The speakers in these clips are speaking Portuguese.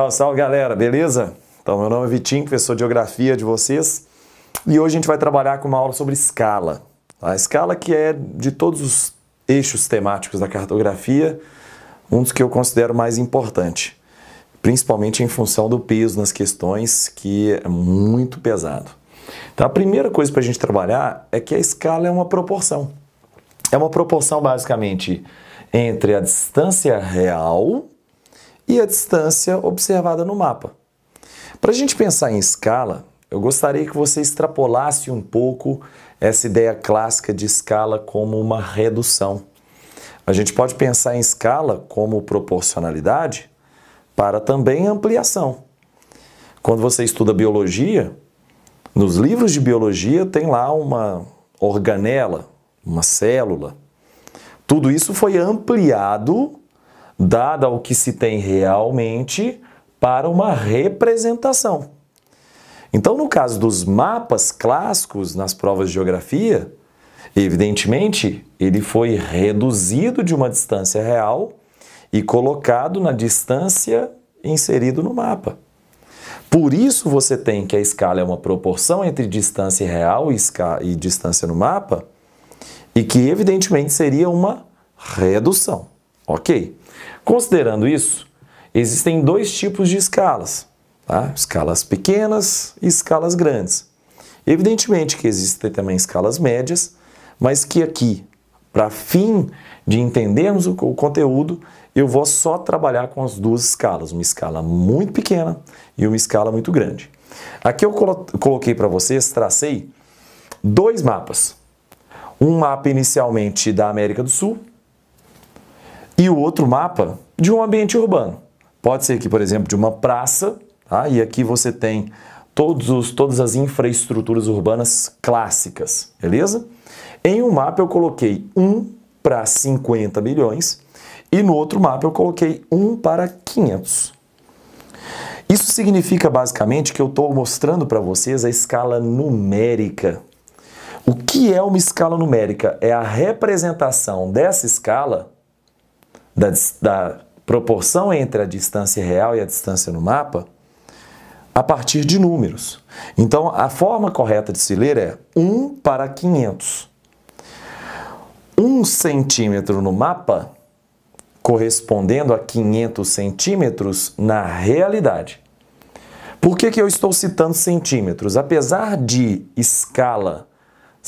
Salve, salve galera, beleza? Então, meu nome é Vitinho, professor de Geografia de vocês, e hoje a gente vai trabalhar com uma aula sobre escala. A tá? escala que é de todos os eixos temáticos da cartografia, um dos que eu considero mais importante, principalmente em função do peso nas questões, que é muito pesado. Então, a primeira coisa para a gente trabalhar é que a escala é uma proporção. É uma proporção basicamente entre a distância real e a distância observada no mapa. Para a gente pensar em escala, eu gostaria que você extrapolasse um pouco essa ideia clássica de escala como uma redução. A gente pode pensar em escala como proporcionalidade para também ampliação. Quando você estuda biologia, nos livros de biologia tem lá uma organela, uma célula. Tudo isso foi ampliado dada ao que se tem realmente para uma representação. Então, no caso dos mapas clássicos nas provas de geografia, evidentemente, ele foi reduzido de uma distância real e colocado na distância inserido no mapa. Por isso você tem que a escala é uma proporção entre distância real e distância no mapa, e que evidentemente seria uma redução. Ok. Considerando isso, existem dois tipos de escalas: tá? escalas pequenas e escalas grandes. Evidentemente que existem também escalas médias, mas que aqui, para fim de entendermos o, o conteúdo, eu vou só trabalhar com as duas escalas, uma escala muito pequena e uma escala muito grande. Aqui eu colo coloquei para vocês, tracei dois mapas. Um mapa inicialmente da América do Sul e o outro mapa de um ambiente urbano. Pode ser aqui, por exemplo, de uma praça, tá? e aqui você tem todos os, todas as infraestruturas urbanas clássicas, beleza? Em um mapa eu coloquei 1 para 50 milhões e no outro mapa eu coloquei 1 para 500. Isso significa basicamente que eu estou mostrando para vocês a escala numérica. O que é uma escala numérica? É a representação dessa escala da, da proporção entre a distância real e a distância no mapa a partir de números. Então, a forma correta de se ler é 1 para 500. 1 centímetro no mapa, correspondendo a 500 centímetros na realidade. Por que, que eu estou citando centímetros? Apesar de escala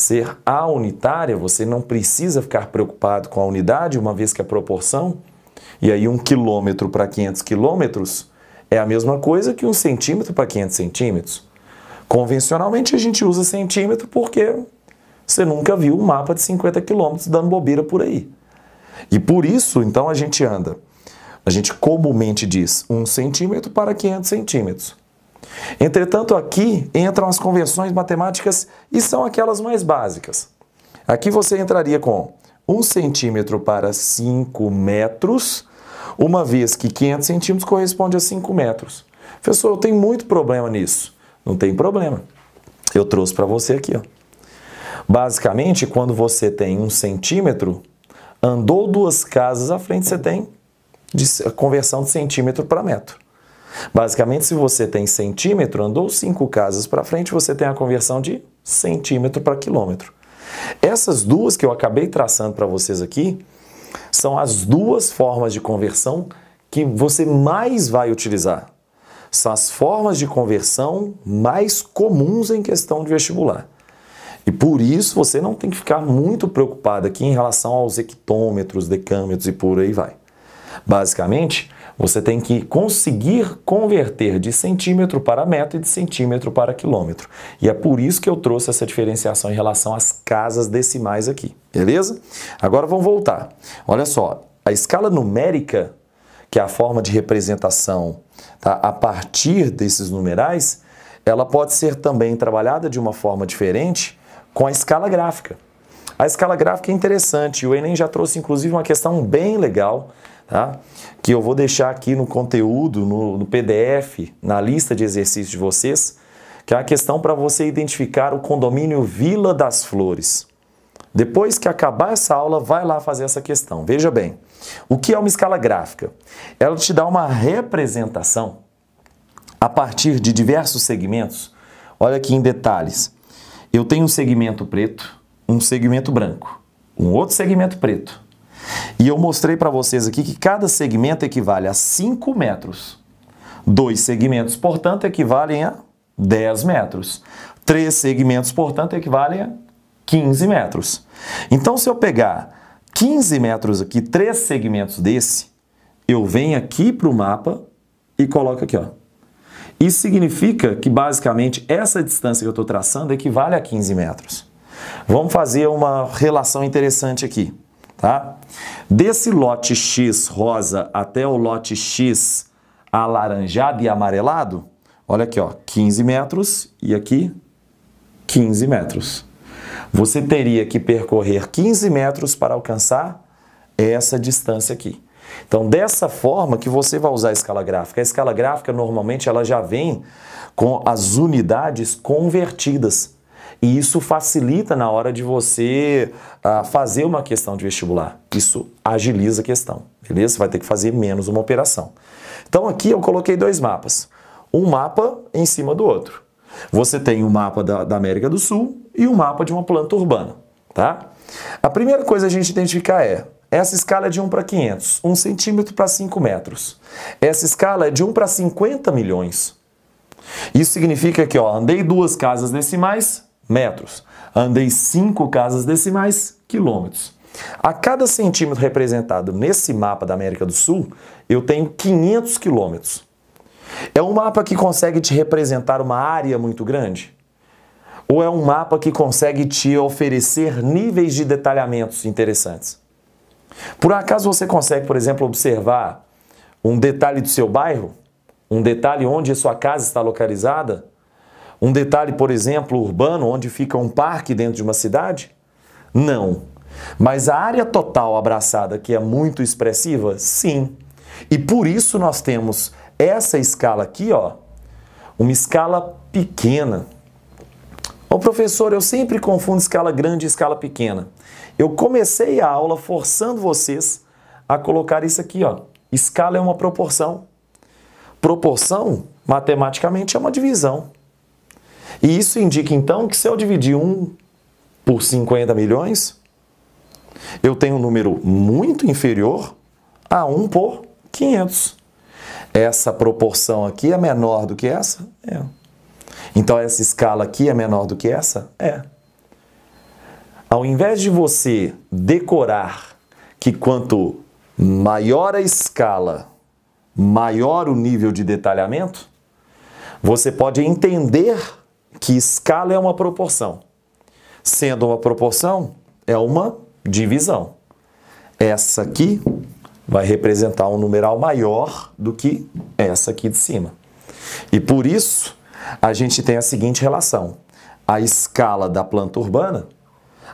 ser a unitária, você não precisa ficar preocupado com a unidade, uma vez que a proporção, e aí um quilômetro para 500 quilômetros, é a mesma coisa que um centímetro para 500 centímetros. Convencionalmente a gente usa centímetro porque você nunca viu um mapa de 50 quilômetros dando bobeira por aí. E por isso, então, a gente anda. A gente comumente diz um centímetro para 500 centímetros. Entretanto, aqui entram as conversões matemáticas e são aquelas mais básicas. Aqui você entraria com 1 centímetro para 5 metros, uma vez que 500 centímetros corresponde a 5 metros. Professor, eu tenho muito problema nisso. Não tem problema. Eu trouxe para você aqui. Ó. Basicamente, quando você tem um centímetro, andou duas casas à frente, você tem a conversão de centímetro para metro. Basicamente, se você tem centímetro, andou cinco casas para frente, você tem a conversão de centímetro para quilômetro. Essas duas que eu acabei traçando para vocês aqui são as duas formas de conversão que você mais vai utilizar. São as formas de conversão mais comuns em questão de vestibular. E por isso você não tem que ficar muito preocupado aqui em relação aos hectômetros, decâmetros e por aí vai. Basicamente, você tem que conseguir converter de centímetro para metro e de centímetro para quilômetro. E é por isso que eu trouxe essa diferenciação em relação às casas decimais aqui, beleza? Agora vamos voltar. Olha só, a escala numérica, que é a forma de representação tá, a partir desses numerais, ela pode ser também trabalhada de uma forma diferente com a escala gráfica. A escala gráfica é interessante, o Enem já trouxe inclusive uma questão bem legal tá? que eu vou deixar aqui no conteúdo, no, no PDF, na lista de exercícios de vocês, que é a questão para você identificar o condomínio Vila das Flores. Depois que acabar essa aula, vai lá fazer essa questão. Veja bem, o que é uma escala gráfica? Ela te dá uma representação a partir de diversos segmentos. Olha aqui em detalhes. Eu tenho um segmento preto, um segmento branco, um outro segmento preto, e eu mostrei para vocês aqui que cada segmento equivale a 5 metros. Dois segmentos, portanto, equivalem a 10 metros. Três segmentos, portanto, equivalem a 15 metros. Então, se eu pegar 15 metros aqui, três segmentos desse, eu venho aqui para o mapa e coloco aqui, ó. Isso significa que, basicamente, essa distância que eu estou traçando equivale a 15 metros. Vamos fazer uma relação interessante aqui tá? Desse lote X rosa até o lote X alaranjado e amarelado, olha aqui, ó, 15 metros e aqui 15 metros. Você teria que percorrer 15 metros para alcançar essa distância aqui. Então, dessa forma que você vai usar a escala gráfica. A escala gráfica, normalmente, ela já vem com as unidades convertidas. E isso facilita na hora de você uh, fazer uma questão de vestibular. Isso agiliza a questão, beleza? Você vai ter que fazer menos uma operação. Então aqui eu coloquei dois mapas. Um mapa em cima do outro. Você tem o um mapa da, da América do Sul e o um mapa de uma planta urbana, tá? A primeira coisa a gente identificar é essa escala é de 1 para 500, 1 centímetro para 5 metros. Essa escala é de 1 para 50 milhões. Isso significa que ó, andei duas casas decimais, metros. Andei 5 casas decimais, quilômetros. A cada centímetro representado nesse mapa da América do Sul, eu tenho 500 quilômetros. É um mapa que consegue te representar uma área muito grande? Ou é um mapa que consegue te oferecer níveis de detalhamentos interessantes? Por acaso você consegue, por exemplo, observar um detalhe do seu bairro? Um detalhe onde a sua casa está localizada? Um detalhe, por exemplo, urbano, onde fica um parque dentro de uma cidade? Não. Mas a área total abraçada, que é muito expressiva? Sim. E por isso nós temos essa escala aqui, ó, uma escala pequena. Ô professor, eu sempre confundo escala grande e escala pequena. Eu comecei a aula forçando vocês a colocar isso aqui, ó. Escala é uma proporção. Proporção, matematicamente, é uma divisão. E isso indica então que se eu dividir 1 por 50 milhões, eu tenho um número muito inferior a 1 por 500. Essa proporção aqui é menor do que essa? É. Então essa escala aqui é menor do que essa? É. Ao invés de você decorar que quanto maior a escala, maior o nível de detalhamento, você pode entender que escala é uma proporção. Sendo uma proporção, é uma divisão. Essa aqui vai representar um numeral maior do que essa aqui de cima. E por isso, a gente tem a seguinte relação. A escala da planta urbana,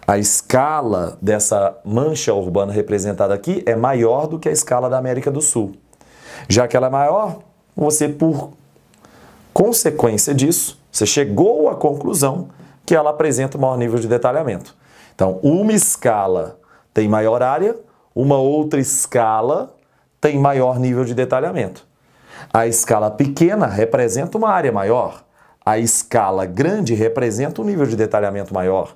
a escala dessa mancha urbana representada aqui é maior do que a escala da América do Sul. Já que ela é maior, você, por consequência disso, você chegou à conclusão que ela apresenta maior nível de detalhamento. Então, uma escala tem maior área, uma outra escala tem maior nível de detalhamento. A escala pequena representa uma área maior, a escala grande representa um nível de detalhamento maior.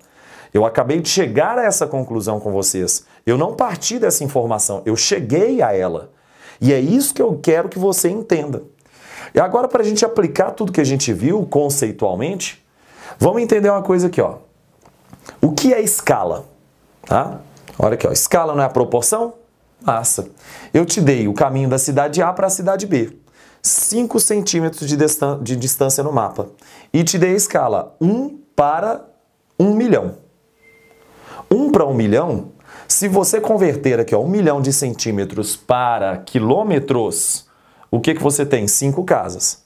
Eu acabei de chegar a essa conclusão com vocês. Eu não parti dessa informação, eu cheguei a ela. E é isso que eu quero que você entenda. E agora, para a gente aplicar tudo que a gente viu conceitualmente, vamos entender uma coisa aqui. Ó. O que é escala? Tá? Olha aqui, ó. escala não é a proporção? Massa. Eu te dei o caminho da cidade A para a cidade B. 5 centímetros de, de distância no mapa. E te dei a escala 1 para 1 milhão. 1 para 1 milhão, se você converter aqui ó, 1 milhão de centímetros para quilômetros, o que, que você tem? Cinco casas.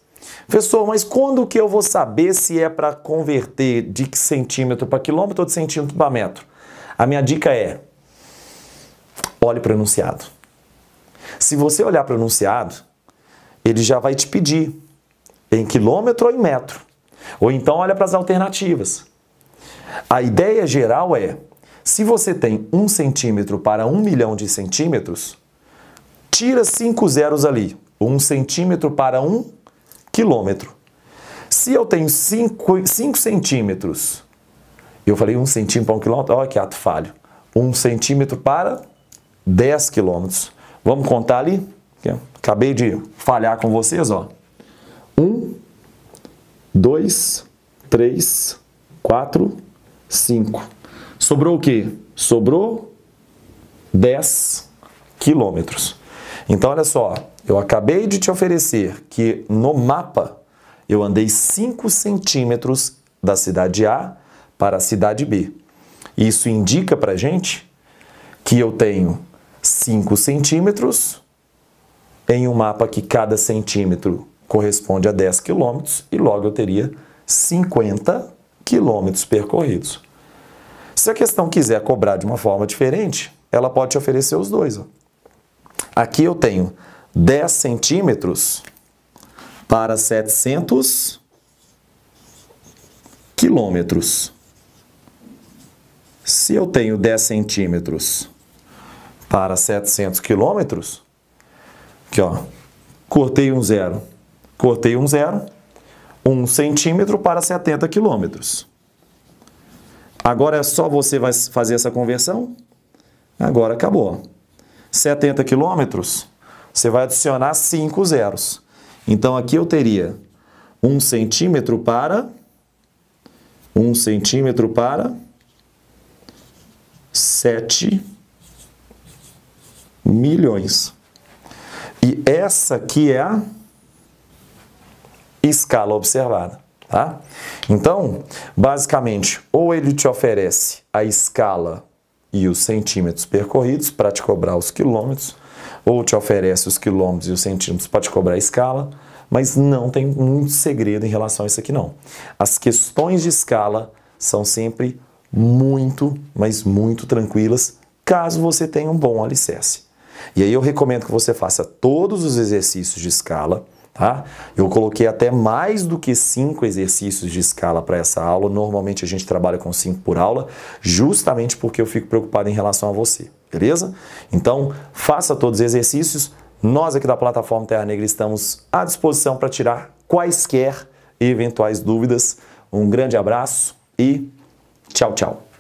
Professor, mas quando que eu vou saber se é para converter de centímetro para quilômetro ou de centímetro para metro? A minha dica é: olhe para o enunciado. Se você olhar para o enunciado, ele já vai te pedir em quilômetro ou em metro. Ou então olha para as alternativas. A ideia geral é: se você tem um centímetro para um milhão de centímetros, tira cinco zeros ali, um centímetro para um quilômetro. Se eu tenho 5 centímetros, eu falei um centímetro para um quilômetro, olha que ato falho. um centímetro para 10 quilômetros. Vamos contar ali? Acabei de falhar com vocês, ó. Um, dois, três, quatro, cinco. Sobrou o quê? Sobrou 10 quilômetros. Então, olha só, eu acabei de te oferecer que no mapa eu andei 5 centímetros da cidade A para a cidade B. Isso indica para gente que eu tenho 5 centímetros em um mapa que cada centímetro corresponde a 10 quilômetros e logo eu teria 50 quilômetros percorridos. Se a questão quiser cobrar de uma forma diferente, ela pode te oferecer os dois. Ó. Aqui eu tenho 10 centímetros para 700 quilômetros. Se eu tenho 10 centímetros para 700 quilômetros, aqui ó, cortei um zero, cortei um zero, 1 centímetro para 70 quilômetros. Agora é só você vai fazer essa conversão? Agora acabou. 70 quilômetros você vai adicionar cinco zeros. Então aqui eu teria um centímetro para, um centímetro para, sete milhões. E essa aqui é a escala observada. Tá? Então, basicamente, ou ele te oferece a escala e os centímetros percorridos para te cobrar os quilômetros, ou te oferece os quilômetros e os centímetros para te cobrar a escala, mas não tem muito segredo em relação a isso aqui não. As questões de escala são sempre muito, mas muito tranquilas, caso você tenha um bom alicerce. E aí eu recomendo que você faça todos os exercícios de escala, tá? Eu coloquei até mais do que cinco exercícios de escala para essa aula. Normalmente a gente trabalha com cinco por aula, justamente porque eu fico preocupado em relação a você beleza? Então, faça todos os exercícios. Nós aqui da plataforma Terra Negra estamos à disposição para tirar quaisquer eventuais dúvidas. Um grande abraço e tchau, tchau.